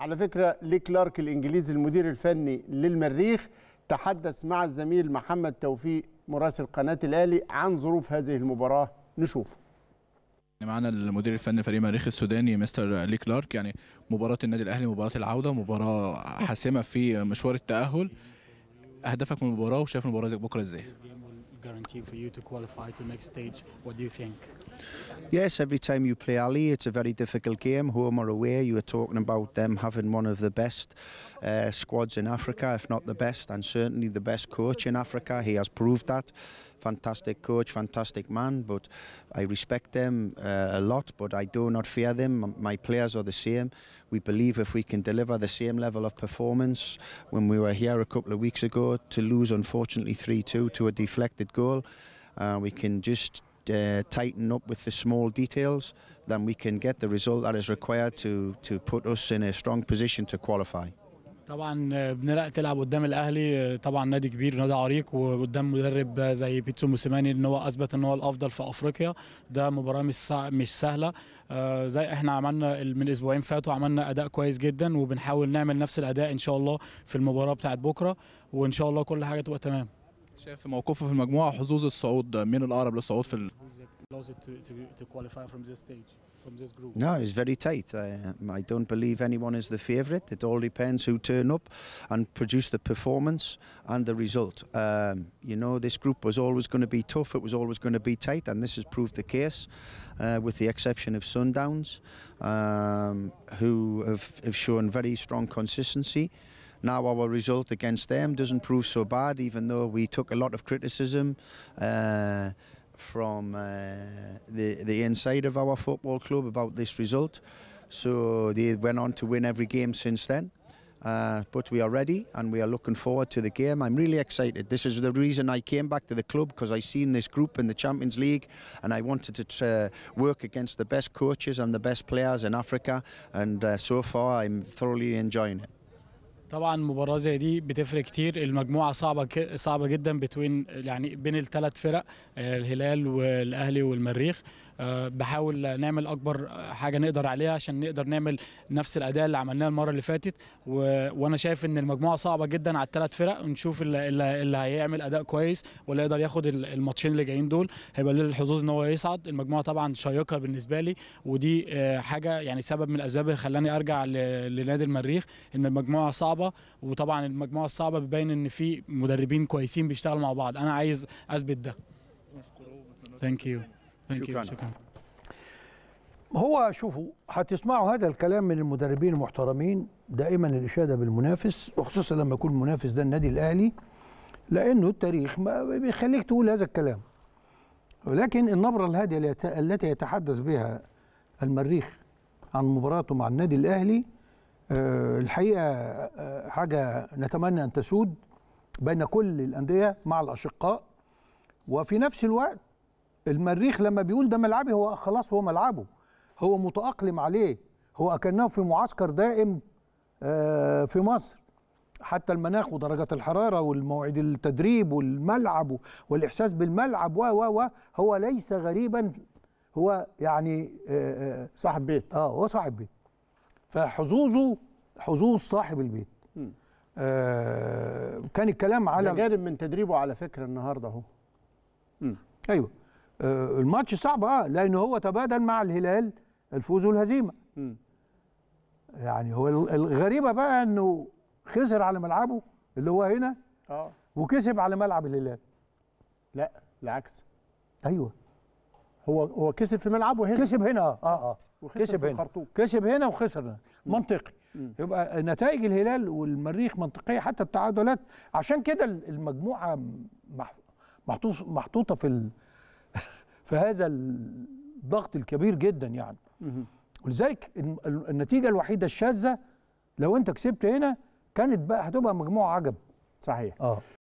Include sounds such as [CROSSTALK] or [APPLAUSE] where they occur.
على فكره لي كلارك الانجليزي المدير الفني للمريخ تحدث مع الزميل محمد توفيق مراسل قناه الاهلي عن ظروف هذه المباراه نشوف يعني معنا المدير الفني فريق مريخ السوداني مستر لي كلارك يعني مباراه النادي الاهلي مباراه العوده مباراه حاسمه في مشوار التاهل اهدافك من المباراه وشايف المباراه بكره ازاي Yes, every time you play Ali, it's a very difficult game, home or away. You were talking about them having one of the best uh, squads in Africa, if not the best, and certainly the best coach in Africa. He has proved that. Fantastic coach, fantastic man, but I respect them uh, a lot, but I do not fear them. My players are the same. We believe if we can deliver the same level of performance when we were here a couple of weeks ago to lose, unfortunately, 3 2 to a deflected goal. Uh, we can just uh, tighten up with the small details, then we can get the result that is required to, to put us in a strong position to qualify. طبعا آه، بنرق تلعب قدام الاهلي آه، طبعا نادي كبير نادي عريق وقدام مدرب آه، زي بيتسو موسيماني ان هو اثبت ان هو الافضل في افريقيا ده مباراه مش مش سهله زي احنا عملنا من اسبوعين فاتوا عملنا اداء كويس جدا وبنحاول نعمل نفس الاداء ان شاء الله في المباراه بتاعت بكره وان شاء الله كل حاجه تبقى تمام شايف موقفه في المجموعه حظوظ الصعود مين الاقرب للصعود في No, it's very tight. I, um, I, don't believe anyone is the favourite. It all depends who turn up and produce the performance and the result. Um, you know, this group was always going to be tough. It was always going to be tight, and this has proved the case, uh, with the exception of Sundowns, um, who have, have shown very strong consistency now our result against them doesn't prove so bad, even though we took a lot of criticism uh, from uh, the, the inside of our football club about this result. So they went on to win every game since then. Uh, but we are ready and we are looking forward to the game. I'm really excited. This is the reason I came back to the club because I seen this group in the Champions League and I wanted to uh, work against the best coaches and the best players in Africa. And uh, so far, I'm thoroughly enjoying it. طبعا مباراه زي دي بتفرق كتير المجموعه صعبه صعبه جدا بين يعني بين الثلاث فرق آه، الهلال والاهلي والمريخ آه، بحاول نعمل اكبر آه، حاجه نقدر عليها عشان نقدر نعمل نفس الاداء اللي عملناه المره اللي فاتت و... وانا شايف ان المجموعه صعبه جدا على الثلاث فرق ونشوف اللي, اللي, هيعمل اداء كويس واللي يقدر ياخد الماتشين اللي جايين دول هيبقى له الحظوظ ان هو يصعد المجموعه طبعا شيقه بالنسبه لي ودي آه، حاجه يعني سبب من الاسباب اللي خلاني ارجع ل... لنادي المريخ ان المجموعه صعبه وطبعا المجموعه الصعبه بيبين ان في مدربين كويسين بيشتغلوا مع بعض انا عايز اثبت ده Thank you. شكرا هو شوفوا هتسمعوا هذا الكلام من المدربين المحترمين دائما الاشاده بالمنافس وخصوصا لما يكون المنافس ده النادي الاهلي لانه التاريخ بيخليك تقول هذا الكلام ولكن النبره الهادئه التي يتحدث بها المريخ عن مباراته مع النادي الاهلي آه، الحقيقه آه، حاجه نتمنى ان تسود بين كل الانديه مع الاشقاء وفي نفس الوقت المريخ لما بيقول ده ملعبي هو خلاص هو ملعبه هو متأقلم عليه هو أكنه في معسكر دائم آه، في مصر حتى المناخ ودرجة الحرارة والموعد التدريب والملعب والإحساس بالملعب و و و هو ليس غريبا هو يعني آه، آه، صاحب بيت اه هو صاحب بيت فحظوظه حظوظ صاحب البيت آه كان الكلام على جانب من تدريبه على فكرة النهارده اهو ايوه آه، الماتش صعب اه لان هو تبادل مع الهلال الفوز والهزيمه م. يعني هو الغريبه بقى انه خسر على ملعبه اللي هو هنا اه وكسب على ملعب الهلال لا العكس ايوه هو هو كسب في ملعبه هنا كسب هنا اه اه كسب هنا الخرطوم. كسب هنا وخسر منطقي مم. يبقى نتائج الهلال والمريخ منطقيه حتى التعادلات عشان كده المجموعه محطوطه في [LAUGHS] فهذا الضغط الكبير جدا يعني ولذلك النتيجه الوحيده الشاذه لو انت كسبت هنا كانت بقى هتبقى مجموعه عجب صحيح اه